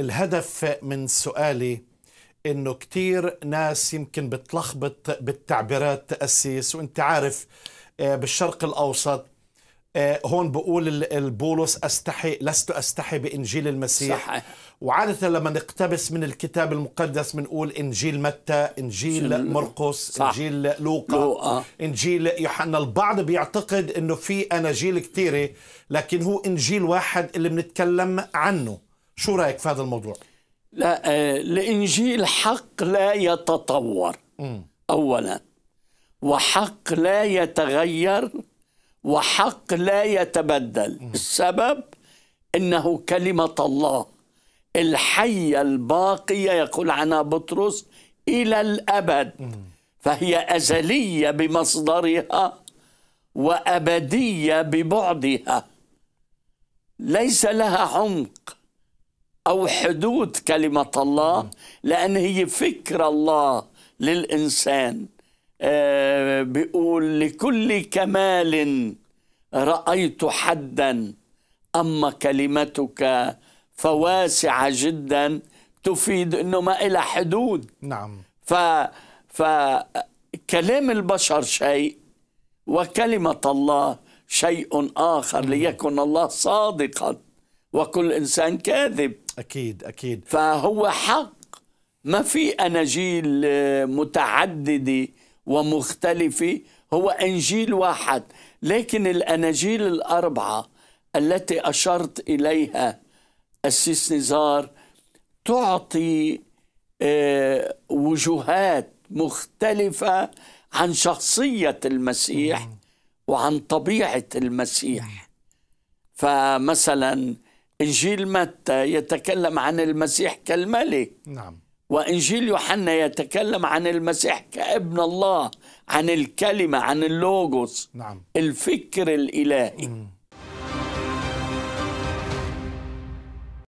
الهدف من سؤالي انه كثير ناس يمكن بتلخبط بالتعبيرات تاسيس وانت عارف آه، بالشرق الاوسط آه، هون بقول البولس استحي لست استحي بانجيل المسيح صحيح. وعاده لما نقتبس من الكتاب المقدس بنقول انجيل متى انجيل مرقس انجيل لوقا انجيل يوحنا البعض بيعتقد انه في اناجيل كثيره لكن هو انجيل واحد اللي بنتكلم عنه شو رايك في هذا الموضوع لا آه، الانجيل حق لا يتطور م. اولا وحق لا يتغير وحق لا يتبدل م. السبب انه كلمه الله الحيه الباقيه يقول عنها بطرس الى الابد فهي ازليه بمصدرها وابديه ببعدها ليس لها عمق أو حدود كلمة الله لأن هي فكرة الله للإنسان آه، بيقول لكل كمال رأيت حدا أما كلمتك فواسعة جدا تفيد أنه ما إلى حدود نعم ف فكلام البشر شيء وكلمة الله شيء آخر ليكن الله صادقا وكل إنسان كاذب أكيد أكيد فهو حق ما في أناجيل آه، متعددة ومختلفة هو إنجيل واحد لكن الأناجيل الأربعة التي أشرت إليها السيس نزار تعطي آه، وجهات مختلفة عن شخصية المسيح وعن طبيعة المسيح فمثلا إنجيل متى يتكلم عن المسيح كالملك نعم وإنجيل يوحنا يتكلم عن المسيح كابن الله عن الكلمة عن اللوغوس نعم الفكر الإلهي مم.